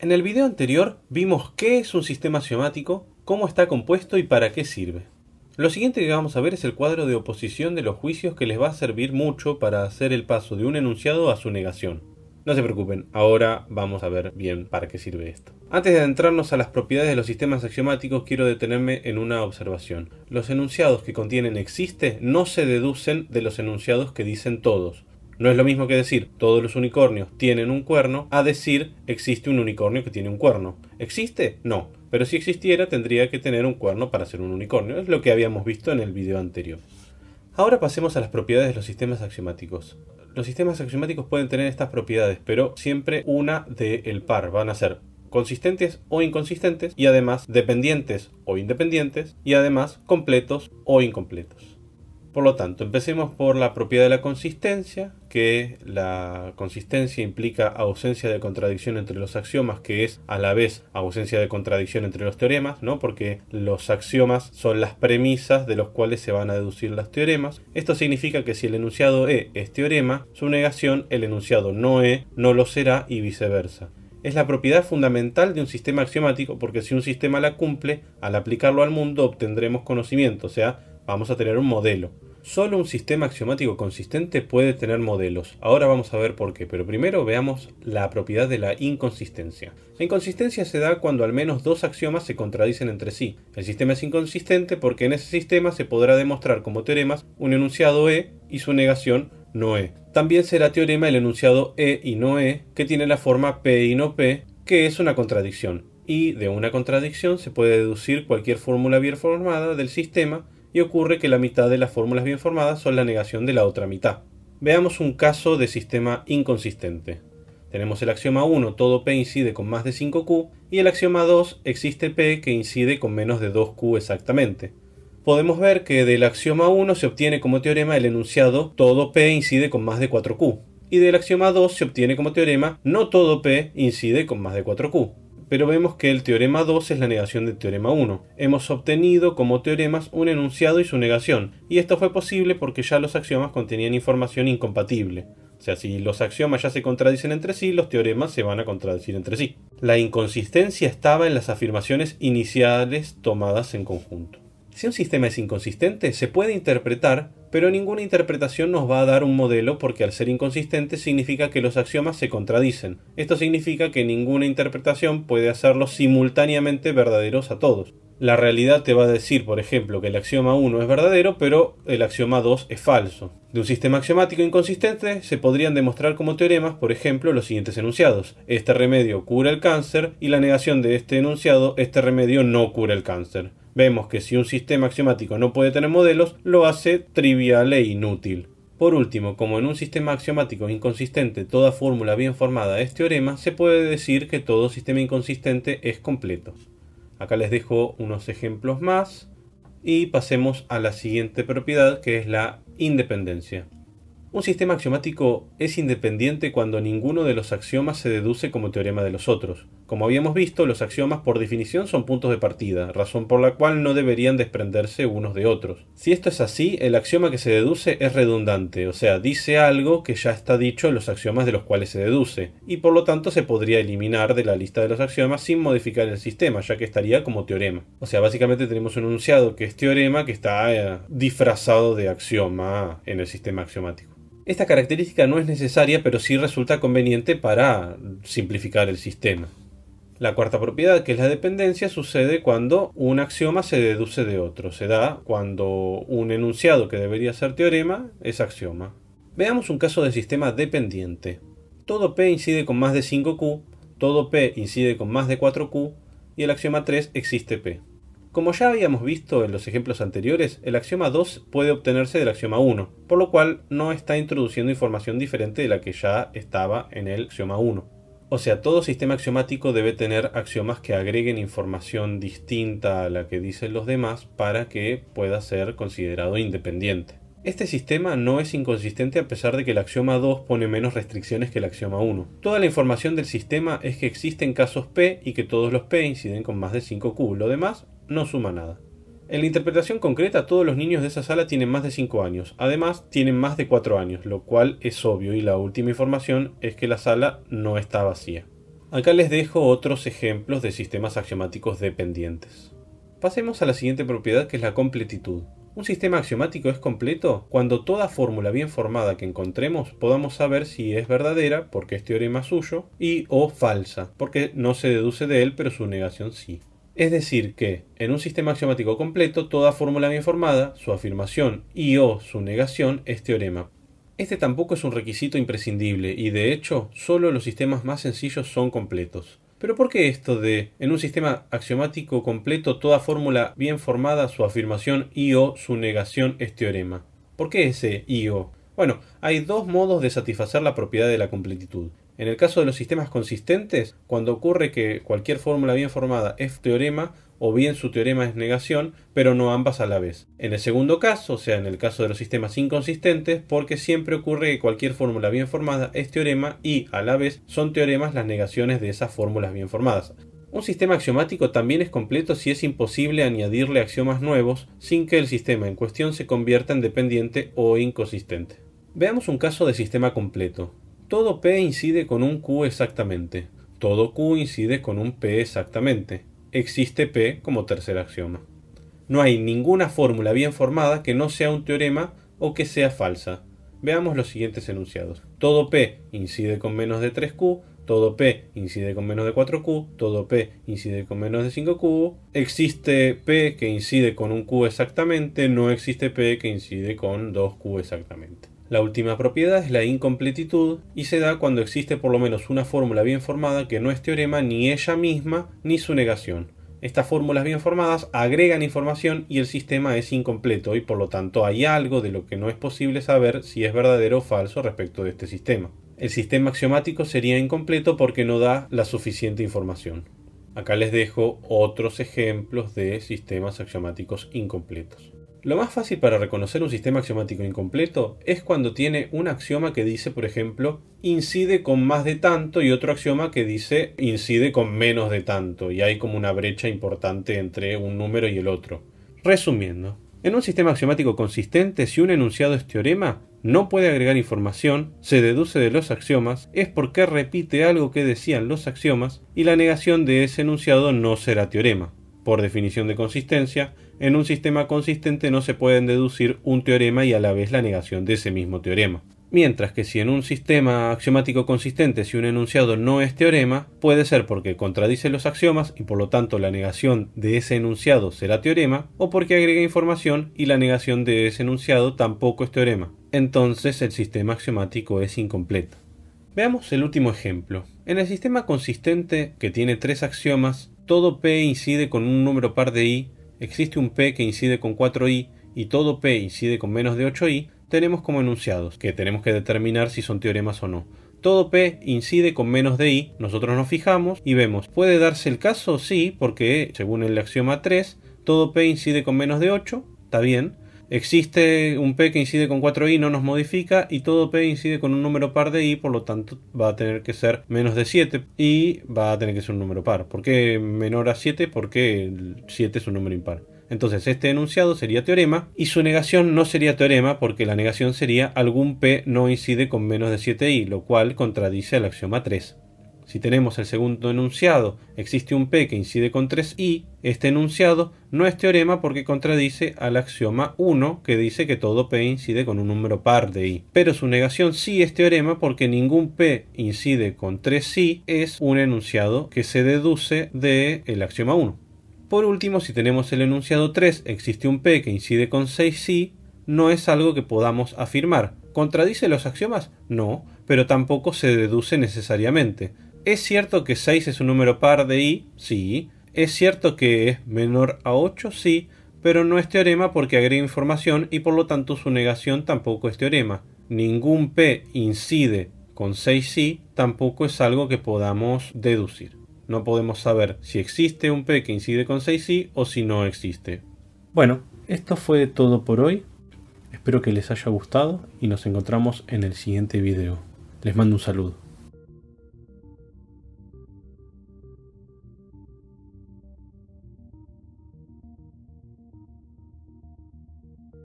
En el video anterior vimos qué es un sistema axiomático, cómo está compuesto y para qué sirve. Lo siguiente que vamos a ver es el cuadro de oposición de los juicios que les va a servir mucho para hacer el paso de un enunciado a su negación. No se preocupen, ahora vamos a ver bien para qué sirve esto. Antes de adentrarnos a las propiedades de los sistemas axiomáticos, quiero detenerme en una observación. Los enunciados que contienen existe no se deducen de los enunciados que dicen todos. No es lo mismo que decir todos los unicornios tienen un cuerno a decir existe un unicornio que tiene un cuerno. ¿Existe? No. Pero si existiera tendría que tener un cuerno para ser un unicornio. Es lo que habíamos visto en el video anterior. Ahora pasemos a las propiedades de los sistemas axiomáticos. Los sistemas axiomáticos pueden tener estas propiedades, pero siempre una del el par. Van a ser consistentes o inconsistentes y además dependientes o independientes y además completos o incompletos. Por lo tanto, empecemos por la propiedad de la consistencia, que la consistencia implica ausencia de contradicción entre los axiomas, que es a la vez ausencia de contradicción entre los teoremas, ¿no? Porque los axiomas son las premisas de los cuales se van a deducir los teoremas. Esto significa que si el enunciado E es teorema, su negación, el enunciado no E, no lo será y viceversa es la propiedad fundamental de un sistema axiomático porque si un sistema la cumple, al aplicarlo al mundo obtendremos conocimiento, o sea, vamos a tener un modelo. Solo un sistema axiomático consistente puede tener modelos. Ahora vamos a ver por qué, pero primero veamos la propiedad de la inconsistencia. La inconsistencia se da cuando al menos dos axiomas se contradicen entre sí. El sistema es inconsistente porque en ese sistema se podrá demostrar como teoremas un enunciado E y su negación no E. También será teorema el enunciado E y no E, que tiene la forma P y no P, que es una contradicción. Y de una contradicción se puede deducir cualquier fórmula bien formada del sistema y ocurre que la mitad de las fórmulas bien formadas son la negación de la otra mitad. Veamos un caso de sistema inconsistente. Tenemos el axioma 1, todo P incide con más de 5Q, y el axioma 2, existe P que incide con menos de 2Q exactamente. Podemos ver que del axioma 1 se obtiene como teorema el enunciado todo P incide con más de 4Q, y del axioma 2 se obtiene como teorema no todo P incide con más de 4Q pero vemos que el teorema 2 es la negación del teorema 1. Hemos obtenido como teoremas un enunciado y su negación, y esto fue posible porque ya los axiomas contenían información incompatible. O sea, si los axiomas ya se contradicen entre sí, los teoremas se van a contradecir entre sí. La inconsistencia estaba en las afirmaciones iniciales tomadas en conjunto. Si un sistema es inconsistente, se puede interpretar, pero ninguna interpretación nos va a dar un modelo porque al ser inconsistente significa que los axiomas se contradicen. Esto significa que ninguna interpretación puede hacerlos simultáneamente verdaderos a todos. La realidad te va a decir, por ejemplo, que el axioma 1 es verdadero, pero el axioma 2 es falso. De un sistema axiomático inconsistente se podrían demostrar como teoremas, por ejemplo, los siguientes enunciados. Este remedio cura el cáncer y la negación de este enunciado, este remedio no cura el cáncer. Vemos que si un sistema axiomático no puede tener modelos, lo hace trivial e inútil. Por último, como en un sistema axiomático inconsistente toda fórmula bien formada es teorema, se puede decir que todo sistema inconsistente es completo. Acá les dejo unos ejemplos más y pasemos a la siguiente propiedad que es la independencia. Un sistema axiomático es independiente cuando ninguno de los axiomas se deduce como teorema de los otros. Como habíamos visto, los axiomas por definición son puntos de partida, razón por la cual no deberían desprenderse unos de otros. Si esto es así, el axioma que se deduce es redundante, o sea, dice algo que ya está dicho en los axiomas de los cuales se deduce, y por lo tanto se podría eliminar de la lista de los axiomas sin modificar el sistema, ya que estaría como teorema. O sea, básicamente tenemos un enunciado que es teorema que está eh, disfrazado de axioma en el sistema axiomático. Esta característica no es necesaria, pero sí resulta conveniente para simplificar el sistema. La cuarta propiedad, que es la dependencia, sucede cuando un axioma se deduce de otro. Se da cuando un enunciado que debería ser teorema es axioma. Veamos un caso de sistema dependiente. Todo P incide con más de 5Q, todo P incide con más de 4Q y el axioma 3 existe P. Como ya habíamos visto en los ejemplos anteriores, el axioma 2 puede obtenerse del axioma 1, por lo cual no está introduciendo información diferente de la que ya estaba en el axioma 1. O sea, todo sistema axiomático debe tener axiomas que agreguen información distinta a la que dicen los demás para que pueda ser considerado independiente. Este sistema no es inconsistente a pesar de que el axioma 2 pone menos restricciones que el axioma 1. Toda la información del sistema es que existen casos P y que todos los P inciden con más de 5Q, lo demás no suma nada. En la interpretación concreta, todos los niños de esa sala tienen más de 5 años. Además, tienen más de 4 años, lo cual es obvio y la última información es que la sala no está vacía. Acá les dejo otros ejemplos de sistemas axiomáticos dependientes. Pasemos a la siguiente propiedad que es la completitud. Un sistema axiomático es completo cuando toda fórmula bien formada que encontremos podamos saber si es verdadera, porque es teorema suyo, y o falsa, porque no se deduce de él, pero su negación sí. Es decir, que en un sistema axiomático completo, toda fórmula bien formada, su afirmación y o su negación es teorema. Este tampoco es un requisito imprescindible y de hecho solo los sistemas más sencillos son completos. Pero ¿por qué esto de en un sistema axiomático completo toda fórmula bien formada, su afirmación y o su negación es teorema? ¿Por qué ese y o? Bueno, hay dos modos de satisfacer la propiedad de la completitud. En el caso de los sistemas consistentes, cuando ocurre que cualquier fórmula bien formada es teorema, o bien su teorema es negación, pero no ambas a la vez. En el segundo caso, o sea, en el caso de los sistemas inconsistentes, porque siempre ocurre que cualquier fórmula bien formada es teorema y a la vez son teoremas las negaciones de esas fórmulas bien formadas. Un sistema axiomático también es completo si es imposible añadirle axiomas nuevos sin que el sistema en cuestión se convierta en dependiente o inconsistente. Veamos un caso de sistema completo. Todo P incide con un Q exactamente. Todo Q incide con un P exactamente. Existe P como tercer axioma. No hay ninguna fórmula bien formada que no sea un teorema o que sea falsa. Veamos los siguientes enunciados. Todo P incide con menos de 3Q, todo P incide con menos de 4Q, todo P incide con menos de 5Q, existe P que incide con un Q exactamente, no existe P que incide con 2Q exactamente. La última propiedad es la incompletitud y se da cuando existe por lo menos una fórmula bien formada que no es teorema ni ella misma ni su negación. Estas fórmulas bien formadas agregan información y el sistema es incompleto y por lo tanto hay algo de lo que no es posible saber si es verdadero o falso respecto de este sistema. El sistema axiomático sería incompleto porque no da la suficiente información. Acá les dejo otros ejemplos de sistemas axiomáticos incompletos. Lo más fácil para reconocer un sistema axiomático incompleto es cuando tiene un axioma que dice, por ejemplo, incide con más de tanto y otro axioma que dice incide con menos de tanto y hay como una brecha importante entre un número y el otro. Resumiendo, en un sistema axiomático consistente, si un enunciado es teorema, no puede agregar información, se deduce de los axiomas, es porque repite algo que decían los axiomas y la negación de ese enunciado no será teorema. Por definición de consistencia, en un sistema consistente no se pueden deducir un teorema y a la vez la negación de ese mismo teorema. Mientras que si en un sistema axiomático consistente si un enunciado no es teorema, puede ser porque contradice los axiomas y por lo tanto la negación de ese enunciado será teorema, o porque agrega información y la negación de ese enunciado tampoco es teorema. Entonces el sistema axiomático es incompleto. Veamos el último ejemplo. En el sistema consistente, que tiene tres axiomas, todo P incide con un número par de I existe un P que incide con 4i y todo P incide con menos de 8i, tenemos como enunciados, que tenemos que determinar si son teoremas o no. Todo P incide con menos de i, nosotros nos fijamos y vemos, ¿puede darse el caso? Sí, porque según el axioma 3, todo P incide con menos de 8, está bien, Existe un P que incide con 4i, no nos modifica, y todo P incide con un número par de i, por lo tanto va a tener que ser menos de 7 y va a tener que ser un número par. ¿Por qué menor a 7? Porque 7 es un número impar. Entonces este enunciado sería teorema y su negación no sería teorema porque la negación sería algún P no incide con menos de 7i, lo cual contradice el axioma 3. Si tenemos el segundo enunciado, existe un P que incide con 3i, este enunciado no es teorema porque contradice al axioma 1 que dice que todo P incide con un número par de i. Pero su negación sí es teorema porque ningún P incide con 3i es un enunciado que se deduce del axioma 1. Por último, si tenemos el enunciado 3, existe un P que incide con 6i, no es algo que podamos afirmar. ¿Contradice los axiomas? No, pero tampoco se deduce necesariamente. ¿Es cierto que 6 es un número par de i? Sí. ¿Es cierto que es menor a 8? Sí, pero no es teorema porque agrega información y por lo tanto su negación tampoco es teorema. Ningún p incide con 6i tampoco es algo que podamos deducir. No podemos saber si existe un P que incide con 6i o si no existe. Bueno, esto fue todo por hoy. Espero que les haya gustado y nos encontramos en el siguiente video. Les mando un saludo.